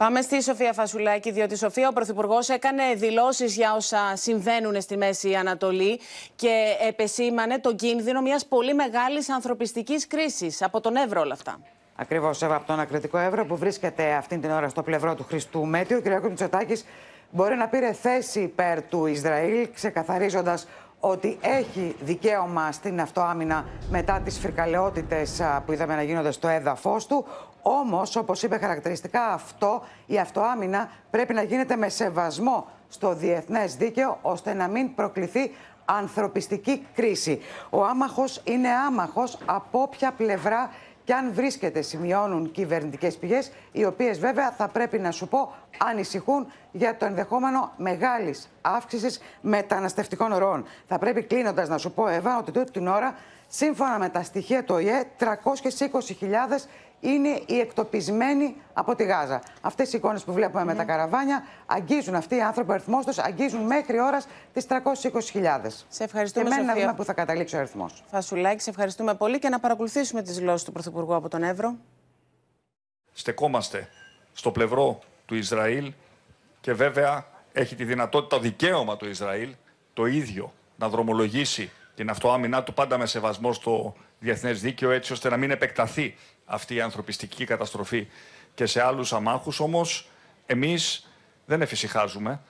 Πάμε στη Σοφία Φασουλάκη, διότι η Σοφία ο Πρωθυπουργός έκανε δηλώσεις για όσα συμβαίνουν στη Μέση Ανατολή και επεσήμανε τον κίνδυνο μιας πολύ μεγάλης ανθρωπιστικής κρίσης. Από τον Εύρο όλα αυτά. Ακριβώς, Εύα, από τον ακριτικό Εύρο που βρίσκεται αυτή την ώρα στο πλευρό του Χριστού Μέτιου, ο κ. Μητσοτάκης μπορεί να πήρε θέση υπέρ του Ισραήλ, ξεκαθαρίζοντας ότι έχει δικαίωμα στην αυτοάμυνα μετά τις φρικαλαιότητες που είδαμε να γίνονται στο έδαφος του. Όμως, όπως είπε χαρακτηριστικά αυτό, η αυτοάμυνα πρέπει να γίνεται με σεβασμό στο διεθνές δίκαιο, ώστε να μην προκληθεί ανθρωπιστική κρίση. Ο άμαχος είναι άμαχος από όποια πλευρά και αν βρίσκεται, σημειώνουν κυβερνητικές πηγές, οι οποίες βέβαια θα πρέπει να σου πω ανησυχούν για το ενδεχόμενο μεγάλης αύξησης μεταναστευτικών ροών. Θα πρέπει κλείνοντας να σου πω, Εύα, ότι τούτη την ώρα Σύμφωνα με τα στοιχεία του ΟΗΕ, 320.000 είναι οι εκτοπισμένοι από τη Γάζα. Αυτές οι εικόνες που βλέπουμε με τα ναι. καραβάνια αγγίζουν αυτοί οι άνθρωποι, ο αριθμός τους αγγίζουν μέχρι ώρας τις 320.000. Σε ευχαριστούμε πολύ. Και να δούμε πού θα καταλήξει ο αριθμός. Φασουλάκη, σε ευχαριστούμε πολύ και να παρακολουθήσουμε τις δηλώσεις του Πρωθυπουργού από τον Εύρο. Στεκόμαστε στο πλευρό του Ισραήλ και βέβαια έχει τη δυνατότητα, δικαίωμα του Ισραήλ το ίδιο να δρομολογήσει την αυτοάμυνά του πάντα με σεβασμό στο διεθνές δίκαιο, έτσι ώστε να μην επεκταθεί αυτή η ανθρωπιστική καταστροφή και σε άλλους αμάχους. Όμως, εμείς δεν εφησυχάζουμε.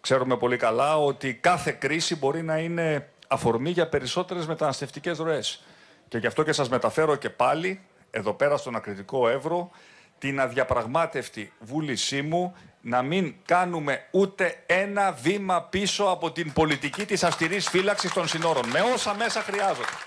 Ξέρουμε πολύ καλά ότι κάθε κρίση μπορεί να είναι αφορμή για περισσότερες μεταναστευτικές ροές. Και γι' αυτό και σας μεταφέρω και πάλι εδώ πέρα στον Ακριτικό Εύρο την αδιαπραγμάτευτη βούλησή μου να μην κάνουμε ούτε ένα βήμα πίσω από την πολιτική της αυστηρής φύλαξης των συνόρων, με όσα μέσα χρειάζονται.